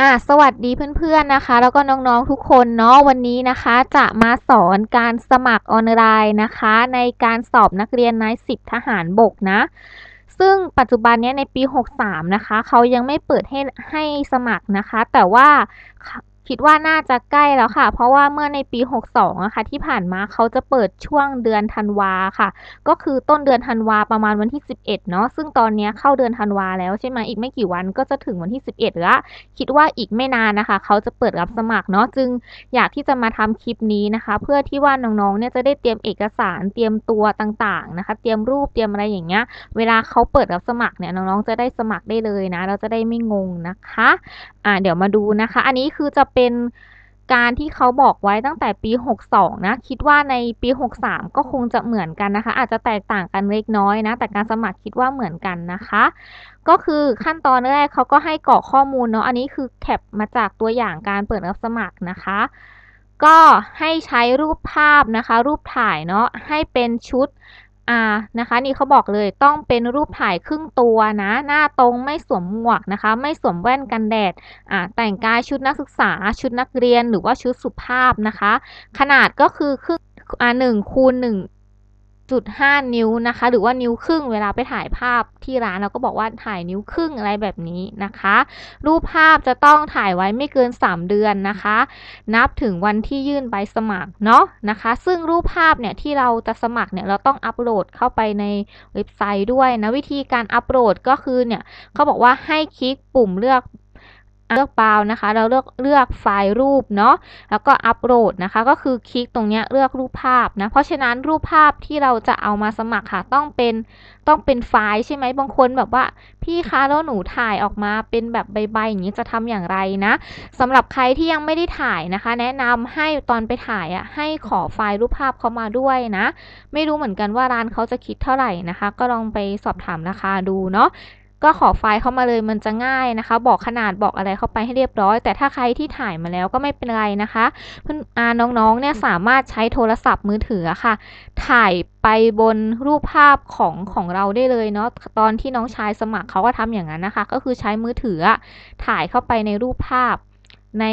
อ่ะสวัสดีเพื่อน ๆนะคะ แล้วก็น้องๆทุกคน เนาะ วันนี้นะคะ จะมาสอนการสมัคร ออนไลน์นะคะ ในการสอบนักเรียนนายสิบทหารบกนะ ซึ่งปัจจุบันนี้ในปี63นะคะ เขายังไม่เปิดให้ ให้สมัครนะคะ แต่ว่าคิดว่าน่าจะใกล้แล้วค่ะ เพราะว่าเมื่อในปี 62อะคะที่ผ่านมาเขาจะเปิดช่วงเดือนธันวาค่ะ ก็คือต้นเดือนธันวาประมาณวันที่ 11 เนาะซึ่งตอนนี้เข้าเดือนธันวาแล้วใช่ไหมอีกไม่กี่วันก็จะถึงวันที่ 11ละคิดว่าอีกไม่นานนะคะ เขาจะเปิดรับสมัครเนาะจึงอยากที่จะมาทำคลิปนี้นะคะ เพื่อที่ว่าน้องๆเนี่ยจะได้เตรียมเอกสารเตรียมตัวต่างๆนะคะ เตรียมรูปเตรียมอะไรอย่างเงี้ย เวลาเขาเปิดรับสมัครเนี่ยน้องๆจะได้สมัครได้เลยนะ เราจะได้ไม่งงนะคะอ่าเดี๋ยวมาดูนะคะ อันนี้คือจะเป็นการที่เขาบอกไว้ตั้งแต่ปี62นะคิดว่าในปี 63ก็คงจะเหมือนกันนะคะ อาจจะแตกต่างกันเล็กน้อยนะ แต่การสมัครคิดว่าเหมือนกันนะคะ ก็คือขั้นตอนแรกเขาก็ให้กรอกข้อมูลเนาะอันนี้คือแคปมาจากตัวอย่างการเปิดรับสมัครนะคะ ก็ให้ใช้รูปภาพนะคะ รูปถ่ายเนาะให้เป็นชุด R นะคะ นี่เขาบอกเลยต้องเป็นรูปถ่ายครึ่งตัวนะ หน้าตรงไม่สวมหมวกนะคะ ไม่สวมแว่นกันแดด อ่า แต่งกายชุดนักศึกษาชุดนักเรียนหรือว่าชุดสุภาพนะคะ ขนาดก็คือครึ่งอ่าหนึ่งคูณหนึ่ง6.5นิ้วนะคะ หรือว่านิ้วครึ่งเวลาไปถ่ายภาพที่ร้านเราก็บอกว่าถ่ายนิ้วครึ่งอะไรแบบนี้นะคะรูปภาพจะต้องถ่ายไว้ไม่เกิน 3 เดือนนะคะนับถึงวันที่ยื่นใบสมัครเนาะนะคะ ซึ่งรูปภาพเนี่ยที่เราจะสมัครเนี่ยเราต้องอัปโหลดเข้าไปในเว็บไซต์ด้วยนะวิธีการอัปโหลดก็คือเนี่ยเขาบอกว่าให้คลิกปุ่มเลือกเลือกเปล่านะคะ เราเลือกเลือกไฟล์รูปเนาะแล้วก็อัปโหลดนะคะ ก็คือคลิกตรงนี้เลือกรูปภาพนะ เพราะฉะนั้นรูปภาพที่เราจะเอามาสมัครค่ะ ต้องเป็นต้องเป็นไฟล์ใช่ไหมบางคนแบบว่าพี่คะแล้วหนูถ่ายออกมาเป็นแบบใบๆอย่างนี้จะทำอย่างไรนะ สำหรับใครที่ยังไม่ได้ถ่ายนะคะ แนะนำให้ตอนไปถ่ายอะ่ะให้ขอไฟล์รูปภาพเขามาด้วยนะ ไม่รู้เหมือนกันว่าร้านเขาจะคิดเท่าไหร่นะคะ ก็ลองไปสอบถามราคาดูเนาะก็ขอไฟล์เข้ามาเลยมันจะง่ายนะคะ บอกขนาดบอกอะไรเข้าไปให้เรียบร้อย แต่ถ้าใครที่ถ่ายมาแล้วก็ไม่เป็นไรนะคะ เพื่อนอาน้องๆ เนี่ยสามารถใช้โทรศัพท์มือถือค่ะ ถ่ายไปบนรูปภาพของของเราได้เลยเนาะตอนที่น้องชายสมัครเขาก็ทำอย่างนั้นนะคะ ก็คือใช้มือถือถ่ายเข้าไปในรูปภาพใน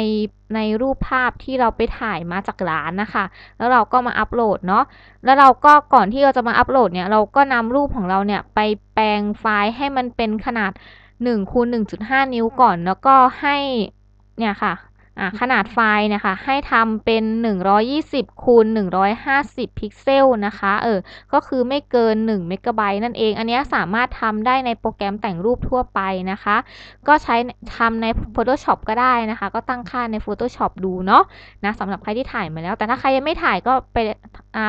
ในรูปภาพที่เราไปถ่ายมาจากร้านนะคะ แล้วเราก็มาอัปโหลดเนาะ แล้วเราก็ก่อนที่เราจะมาอัปโหลดเนี่ย เราก็นำรูปของเราเนี่ยไปแปลงไฟล์ให้มันเป็นขนาด1คูณ1.5นิ้วก่อน แล้วก็ให้เนี่ยค่ะขนาดไฟล์นะคะ ให้ทำเป็น 120คูณ150 พิกเซลนะคะ เออ ก็คือไม่เกิน1เมกะไบต์นั่นเอง อันนี้สามารถทำได้ในโปรแกรมแต่งรูปทั่วไปนะคะ ก็ใช้ทำใน Photoshop ก็ได้นะคะ ก็ตั้งค่าใน Photoshop ดูเนาะนะสำหรับใครที่ถ่ายมาแล้ว แต่ถ้าใครยังไม่ถ่ายก็ไป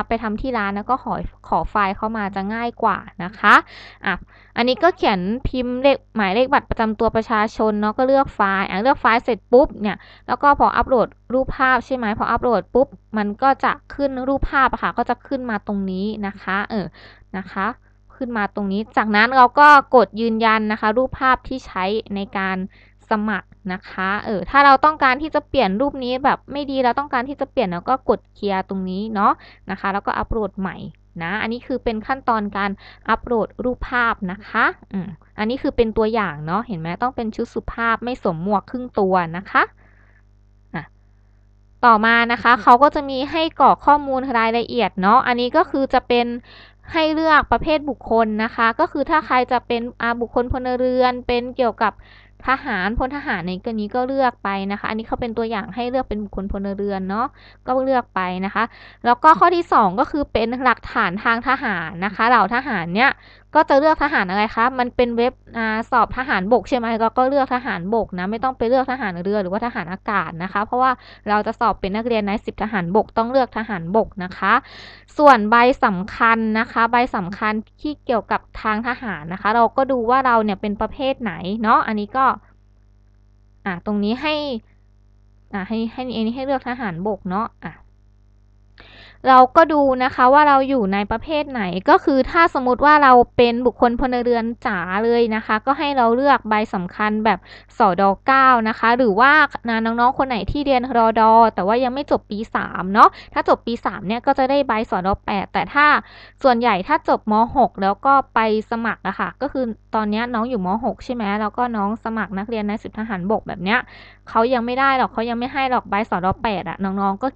ไปทำที่ร้านแล้วก็ขอขอไฟล์เข้ามาจะง่ายกว่านะคะอ่ะอันนี้ก็เขียนพิมพ์เลขหมายเลขบัตรประจำตัวประชาชน เนาะก็เลือกไฟล์อ่ะเลือกไฟล์เสร็จปุ๊บเนี่ยแล้วก็พออัปโหลดรูปภาพใช่ไหมพออัปโหลดปุ๊บมันก็จะขึ้นรูปภาพค่ะ ก็จะขึ้นมาตรงนี้นะคะ เออนะคะ ขึ้นมาตรงนี้จากนั้นเราก็กดยืนยันนะคะ รูปภาพที่ใช้ในการสมัครนะคะ เออถ้าเราต้องการที่จะเปลี่ยนรูปนี้แบบไม่ดีเราต้องการที่จะเปลี่ยนเราก็กดเคลียร์ตรงนี้เนาะ นะคะ แล้วก็อัปโหลดใหม่นะ อันนี้คือเป็นขั้นตอนการอัปโหลดรูปภาพนะคะอืมอันนี้คือเป็นตัวอย่างเนาะ เห็นไหมต้องเป็นชุดสุภาพไม่สวมหมวกครึ่งตัวนะคะ ต่อมานะคะเขาก็จะมีให้กรอกข้อมูลรายละเอียดเนาะ อันนี้ก็คือจะเป็นให้เลือกประเภทบุคคลนะคะ ก็คือถ้าใครจะเป็นบุคคลพลเรือนเป็นเกี่ยวกับทหารพลทหารในกรณีก็เลือกไปนะคะ อันนี้เขาเป็นตัวอย่างให้เลือกเป็นบุคคลพลเรือนเนาะ ก็เลือกไปนะคะ แล้วก็ข้อที่2ก็คือเป็นหลักฐานทางทหารนะคะเหล่าทหารเนี่ยก็จะเลือกทหารอะไรครับ มันเป็นเว็บอสอบทหารบกใช่ไหมเราก็เลือกทหารบกนะ ไม่ต้องไปเลือกทหารเรือ หรือว่าทหารอากาศนะคะ เพราะว่าเราจะสอบเป็นนักเรียนในสิบทหารบกต้องเลือกทหารบกนะคะ ส่วนใบสำคัญนะคะ ใบสำคัญที่เกี่ยวกับทางทหารนะคะ เราก็ดูว่าเราเนี่ยเป็นประเภทไหนเนาะ อันนี้ก็ อ่ะตรงนี้ให้ อ่ะให้ให้เอ็นนี้ให้เลือกทหารบกเนาะ อ่ะเราก็ดูนะคะว่าเราอยู่ในประเภทไหนก็คือถ้าสมมติว่าเราเป็นบุคคลพลเรือนจ๋าเลยนะคะก็ให้เราเลือกใบสำคัญแบบสอดอ9นะคะหรือว่านน้องๆคนไหนที่เรียนรอดอแต่ว่ายังไม่จบปี3เนาะถ้าจบปี3เนี่ยก็จะได้ใบสอดอ8แต่ถ้าส่วนใหญ่ถ้าจบม .6 แล้วก็ไปสมัครอะคะ่ะก็คือตอนนี้น้องอยู่ม .6 ใช่ไหมแล้วก็น้องสมัครนักเรียนในสิบทหารบกแบบเนี้ยเขายังไม่ได้หรอกเขายังไม่ให้หรอกใบสอดอ8อะน้องๆก็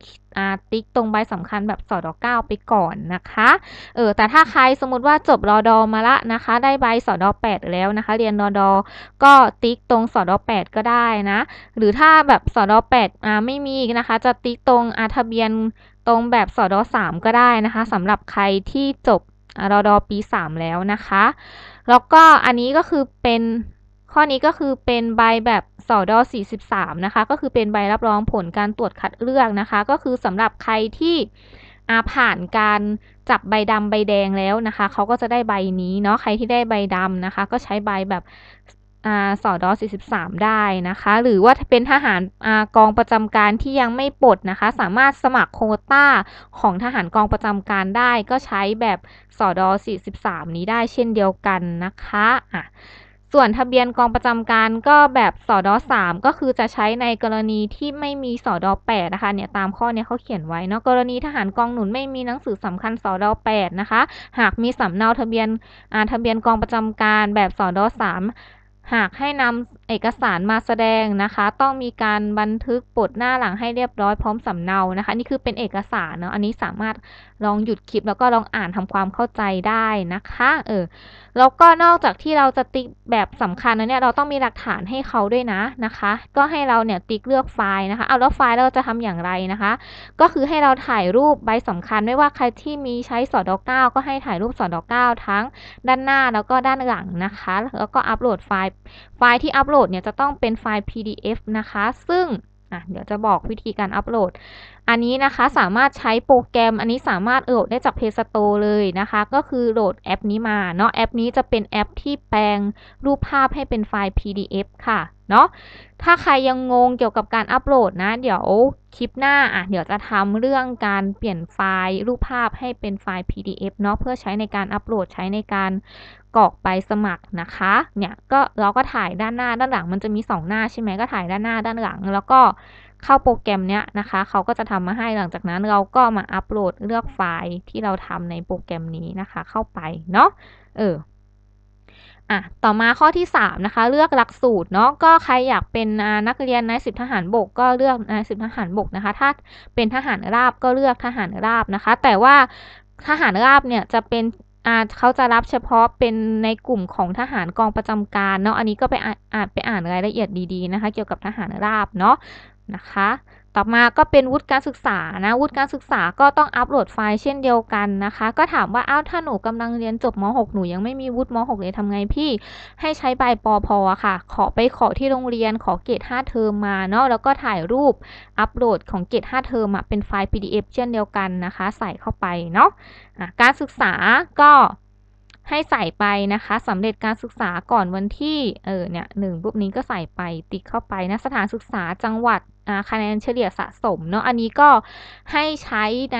ติ๊กตรงใบสำคัญแบบับสอดอ9ไปก่อนนะคะ เออแต่ถ้าใครสมมติว่าจบรอดอมาละนะคะ ได้ใบสอดอ8แล้วนะคะ เรียนรอดอก็ติ๊กตรงสอดอ8ก็ได้นะ หรือถ้าแบบสอดอ8อ่าไม่มีนะคะ จะติ๊กตรงอาทะเบียนตรงแบบสอดอ3ก็ได้นะคะสำหรับใครที่จบรอดอปี3แล้วนะคะ แล้วก็อันนี้ก็คือเป็นข้อนี้ก็คือเป็นใบแบบสอดอ43นะคะ ก็คือเป็นใบรับรองผลการตรวจคัดเลือกนะคะ ก็คือสำหรับใครที่อาผ่านการจับใบดำใบแดงแล้วนะคะเขาก็จะได้ใบนี้ เนาะใครที่ได้ใบดำนะคะ ก็ใช้ใบแบบสอดอสสิบามได้นะคะ หรือว่าเป็นทหารอกองประจำการที่ยังไม่ปลดนะคะ สามารถสมัครโคต้าของทหารกองประจำ การได้ก็ใช้แบบสอดอสสสิบามนี้ได้เช่นเดียวกันนะคะอ่ะส่วนทะเบียนกองประจำการก็แบบสอดอสามก็คือจะใช้ในกรณีที่ไม่มีสอดอแปดนะคะ เนี่ยตามข้อเนี่ยเขาเขียนไว้ เนาะกรณีทหารกองหนุนไม่มีหนังสือสำคัญสอดอแปดนะคะ หากมีสำเนาทะเบียนอ่าทะเบียนกองประจำการแบบสอดอสามหากให้นำเอกสารมาแสดงนะคะ ต้องมีการบันทึกปดหน้าหลังให้เรียบร้อยพร้อมสำเนานะคะ นี่คือเป็นเอกสารเนาะอันนี้สามารถลองหยุดคลิป แล้วก็ลองอ่านทำความเข้าใจได้นะคะเออแล้วก็นอกจากที่เราจะติ๊กแบบสำคัญนะเนี่ย เราต้องมีหลักฐานให้เขาด้วยนะนะคะ ก็ให้เราเนี่ยติ๊กเลือกไฟล์นะคะเอาแล้วไฟล์เราจะทำอย่างไรนะคะก็คือให้เราถ่ายรูปใบสำคัญไม่ว่าใครที่มีใช้สอดอกาก็ให้ถ่ายรูปสอดอก้าทั้ง ด้านหน้าแล้วก็ด้านหลังนะคะ แล้วก็อัปโหลดไฟล์ไฟล์ที่อัปโหลดเนี่ย จะต้องเป็นไฟล์ PDF นะคะ ซึ่งเดี๋ยวจะบอกวิธีการอัปโหลด อันนี้นะคะสามารถใช้โปรแกรมอันนี้สามารถโหลดได้จาก Play Store เลยนะคะ ก็คือโหลดแอปนี้มา เนาะแอปนี้จะเป็นแอปที่แปลงรูปภาพให้เป็นไฟล์ PDF ค่ะ เนาะถ้าใครยังงงเกี่ยวกับการอัปโหลดนะ เดี๋ยวคลิปหน้าอ่ะ เดี๋ยวจะทำเรื่องการเปลี่ยนไฟล์รูปภาพให้เป็นไฟล์ PDF เนาะเพื่อใช้ในการอัปโหลดใช้ในการกรอกใบสมัครนะคะ เนี่ยก็เราก็ถ่ายด้านหน้าด้านหลัง มันจะมี 2 หน้า ใช่ไหม ก็ถ่ายด้านหน้าด้านหลังแล้วก็เข้าโปรแกรมเนี้ยนะคะ เขาก็จะ ทำมาให้หลังจากนั้น เราก็มาอัปโหลดเลือกไฟล์ที่เรา ทำในโปรแกรมนี้นะคะ เข้าไป เนาะเอออ่ะ ต่อมาข้อที่3นะคะ เลือกหลักสูตรเนาะ ก็ใครอยากเป็นนักเรียนนายสิบทหารบก ก็เลือกนายสิบทหารบกนะคะ ถ้าเป็นทหารราบก็เลือกทหารราบนะคะ แต่ว่าทหารราบเนี่ยจะเป็นเขาจะรับเฉพาะเป็นในกลุ่มของทหารกองประจำการ เนาะ อันนี้ก็ไปอ่านไปอ่านรายละเอียดดีๆนะคะ เกี่ยวกับทหารราบเนาะ นะคะ่อมาก็เป็นวุฒิการศึกษา นะวุฒิการศึกษาก็ต้องอัปโหลดไฟล์เช่นเดียวกัน นะคะ ก็ถามว่าอ้าวถ้า หนูกำลังเรียนจบม .6 หนู ยังไม่มี วุฒิม .6 เลยทำไงพี่ ให้ใช้ใบปอพอค่ะ ขอไป ขอ ที่โรงเรียนขอเกรด5เทอมมา เนาะแล้วก็ถ่ายรูปอัปโหลดของเกรด5 เทอมเป็นไฟล์ PDF เช่นเดียวกันนะคะ ใส่เข้าไปเนาะะการศึกษาก็ให้ใส่ไปนะคะสำเร็จการศึกษาก่อนวันที่เออเนี่ยหนึ่งรูปนี้ก็ใส่ไป ติ๊กเข้าไปนะสถานศึกษาจังหวัดคะแนนเฉลี่ยสะสม เนาะ อันนี้ก็ให้ใช้ใน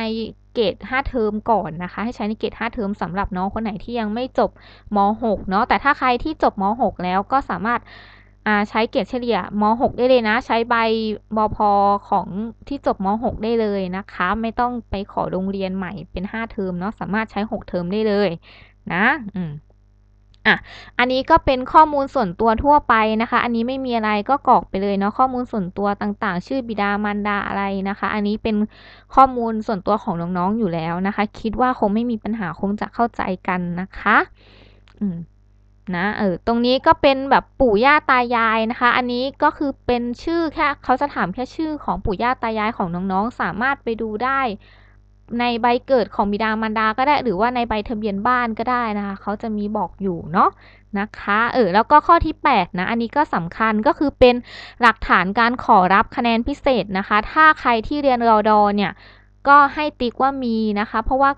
เกรด5เทอมก่อนนะคะ ให้ใช้ในเกรด5เทอมสำหรับน้องคนไหนที่ยังไม่จบม .6 เนาะ แต่ถ้าใครที่จบม .6 แล้ว ก็สามารถใช้เกรดเฉลี่ยม .6 ได้เลยนะ ใช้ใบบพของที่จบม .6 ได้เลยนะคะ ไม่ต้องไปขอโรงเรียนใหม่เป็น5เทอม เนาะ สามารถใช้6เทอมได้เลย นะ อืมอ่ะอันนี้ก็เป็นข้อมูลส่วนตัวทั่วไปนะคะ อันนี้ไม่มีอะไรก็กรอกไปเลยเนาะข้อมูลส่วนตัวต่างๆ ชื่อบิดามารดาอะไรนะคะ อันนี้เป็นข้อมูลส่วนตัวของน้องๆอยู่แล้วนะคะ คิดว่าคงไม่มีปัญหาคงจะเข้าใจกันนะคะอืมนะเออตรงนี้ก็เป็นแบบ ปู่ย่าตายายนะคะ อันนี้ก็คือเป็นชื่อแค่เขาจะถามแค่ชื่อของปู่ย่าตายายของน้องๆสามารถไปดูได้ในใบเกิดของบิดามารดาก็ได้หรือว่าในใบทะเบียนบ้านก็ได้นะคะ เขาจะมีบอกอยู่เนาะนะคะ เออแล้วก็ข้อที่8นะอันนี้ก็สำคัญก็คือเป็นหลักฐานการขอรับคะแนนพิเศษนะคะ ถ้าใครที่เรียนรอดอเนี่ยก็ให้ติ๊กว่ามีนะคะ เพราะว่า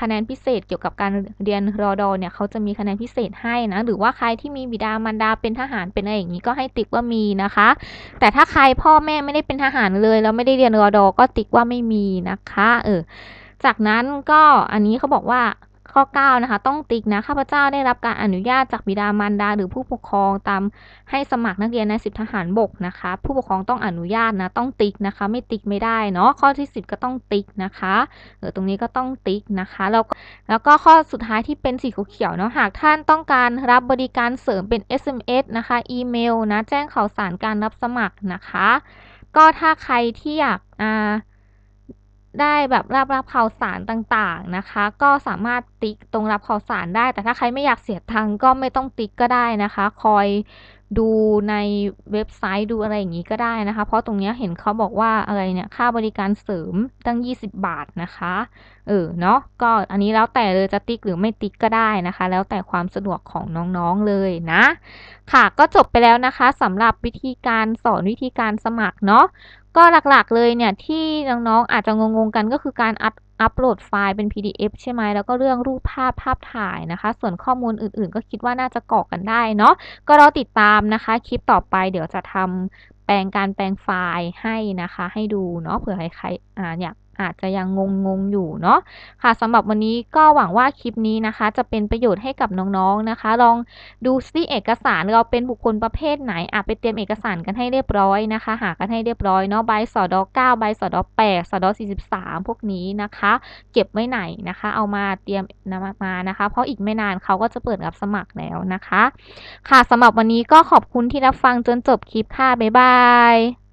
คะแนนพิเศษเกี่ยวกับการเรียนรอดอเนี่ยเขาจะมีคะแนนพิเศษให้นะหรือว่าใครที่มีบิดามารดาเป็นทหารเป็นอะไรอย่างนี้ก็ให้ติ๊กว่ามีนะคะ แต่ถ้าใครพ่อแม่ไม่ได้เป็นทหารเลยแล้วไม่ได้เรียนรอดอก็ติ๊กว่าไม่มีนะคะ เออจากนั้นก็อันนี้เขาบอกว่าข้อ 9 นะคะ ต้องติ๊กนะ ข้าพเจ้าได้รับการอนุญาตจากบิดามารดาหรือผู้ปกครองตามให้สมัครนักเรียนในสิบทหารบกนะคะ ผู้ปกครองต้องอนุญาตนะ ต้องติ๊กนะคะ ไม่ติ๊กไม่ได้เนาะ ข้อที่ 10 ก็ต้องติ๊กนะคะ เออ ตรงนี้ก็ต้องติ๊กนะคะ แล้วแล้วก็ข้อสุดท้ายที่เป็นสีเขียวเนาะ หากท่านต้องการรับบริการเสริมเป็น SMS นะคะ อีเมลนะ แจ้งข่าวสารการรับสมัครนะคะ ก็ถ้าใครที่อยากอ่าได้แบบรับรับข่าวสารต่างๆนะคะ ก็สามารถติ๊กตรงรับข่าวสารได้แต่ถ้าใครไม่อยากเสียทังก็ไม่ต้องติ๊กก็ได้นะคะ คอยดูในเว็บไซต์ดูอะไรอย่างนี้ก็ได้นะคะ เพราะตรงนี้เห็นเขาบอกว่าอะไรเนี่ยค่าบริการเสริมตั้ง 20 บาทนะคะ เออเนาะก็อันนี้แล้วแต่เลยจะติ๊กหรือไม่ติ๊กก็ได้นะคะแล้วแต่ความสะดวกของน้องๆเลยนะ ค่ะก็จบไปแล้วนะคะสำหรับวิธีการสอนวิธีการสมัครเนาะก็หลักๆเลยเนี่ยที่น้องๆอาจจะงงๆกันก็คือการอัดอัปโหลดไฟล์เป็น PDF ใช่ไหม แล้วก็เรื่องรูปภาพภาพถ่ายนะคะ ส่วนข้อมูลอื่นๆ ก็คิดว่าน่าจะกรอกกันได้เนาะ ก็รอติดตามนะคะคลิปต่อไปเดี๋ยวจะทำแปลงการแปลงไฟล์ให้นะคะ ให้ดูเนาะ เผื่อใครๆอยากอาจจะยังงงงงอยู่เนาะค่ะสำหรับวันนี้ก็หวังว่าคลิปนี้นะคะ จะเป็นประโยชน์ให้กับน้องๆนนะคะ ลองดูซิเอกสารเราเป็นบุคคลประเภทไหนอาจไปเตรียมเอกสารกันให้เรียบร้อย นะคะ หากันให้เรียบร้อยเนาะใบสอดอ9ใบสอดอ8สอดอ43 พวกนี้นะคะ เก็บไว้ไหนนะคะ เอามาเตรียมนำมานะคะ เพราะอีกไม่นานเขาก็จะเปิดรับสมัครแล้วนะคะ ค่ะสำหรับวันนี้ก็ขอบคุณที่รับฟังจนจบคลิปค่ะบ๊ายบาย